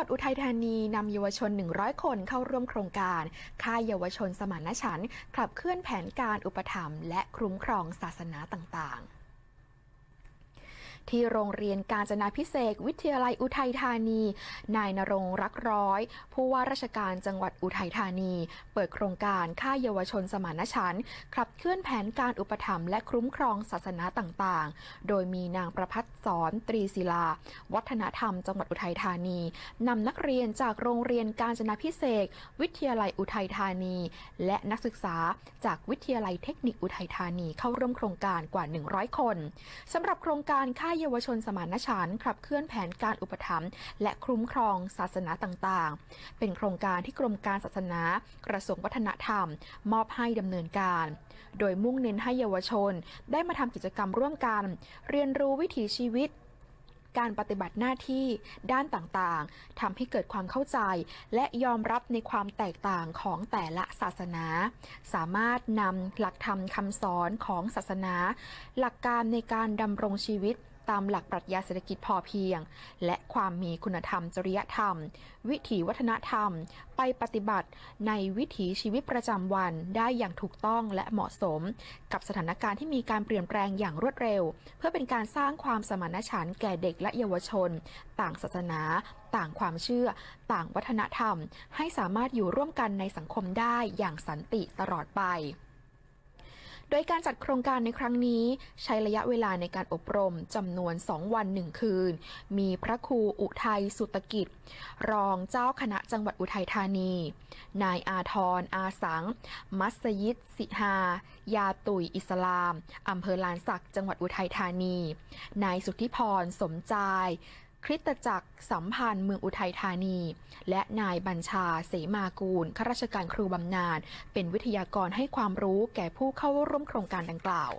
หวัดอุทัยธานีนำเยาวชน 100 คนเข้าร่วมโครงการ ค่ายเยาวชนสมานฉันท์ ขับเคลื่อนแผนการอุปถัมภ์และคุ้มครองศาสนาต่างๆที่โรงเรียนกาญจนาพิเศษวิทยาลัยอุทัยธานี นายนรงรักร้อย ผู้ว่าราชการจังหวัดอุทัยธานี เปิดโครงการค่ายเยาวชน สมานฉันท์ขับเคลื่อนแผนการอุปถัมภ์และคุ้มครองศาสนาต่างๆ โดยมีนางประพัฒสอน ตรีศิลาวัฒนธรรม จังหวัดอุทัยธานีนำนักเรียนจากโรงเรียนกาญจนาพิเศษวิทยาลัยอุทัยธานี และนักศึกษาจากวิทยาลัยเทคนิคอุทัยธานีเข้าร่วมโครงการกว่า 100 คนสำหรับโครงการค่ายเยาวชนสมานฉันท์ขับเคลื่อนแผนการอุปถัมภ์และคุ้มครองศาสนาต่างๆ เป็นโครงการที่กรมการศาสนา กระทรวงวัฒนธรรม มอบให้ดำเนินการ โดยมุ่งเน้นให้เยาวชนได้มาทำกิจกรรมร่วมกัน เรียนรู้วิถีชีวิต การปฏิบัติหน้าที่ด้านต่างๆทำให้เกิดความเข้าใจ และยอมรับในความแตกต่างของแต่ละศาสนา สามารถนำหลักธรรมคำสอนของศาสนา หลักการในการดำรงชีวิตตามหลักปรัชญาเศรษฐกิจพอเพียง และความมีคุณธรรมจริยธรรม วิถีวัฒนธรรม ไปปฏิบัติในวิถีชีวิตประจำวันได้อย่างถูกต้องและเหมาะสม กับสถานการณ์ที่มีการเปลี่ยนแปลงอย่างรวดเร็ว เพื่อเป็นการสร้างความสมานฉันท์แก่เด็กและเยาวชน ต่างศาสนา ต่างความเชื่อ ต่างวัฒนธรรมให้สามารถอยู่ร่วมกันในสังคมได้อย่างสันติตลอดไปโดยการจัดโครงการในครั้งนี้ ใช้ระยะเวลาในการอบรมจำนวน 2 วัน 1 คืน มีพระครูอุทัยสุตกิจ รองเจ้าคณะจังหวัดอุทัยธานี นายอาทร อาสัง มัสยิดสิหา ยาตุย อิสลามอำเภอลานสักจังหวัดอุทัยธานี นายสุทธิพร สมใจคริสตจักรสัมพันธ์เมืองอุทัยธานี และนายบัญชา เสมากูลข้าราชการครูบำนาญเป็นวิทยากรให้ความรู้แก่ผู้เข้าร่วมโครงการดังกล่าว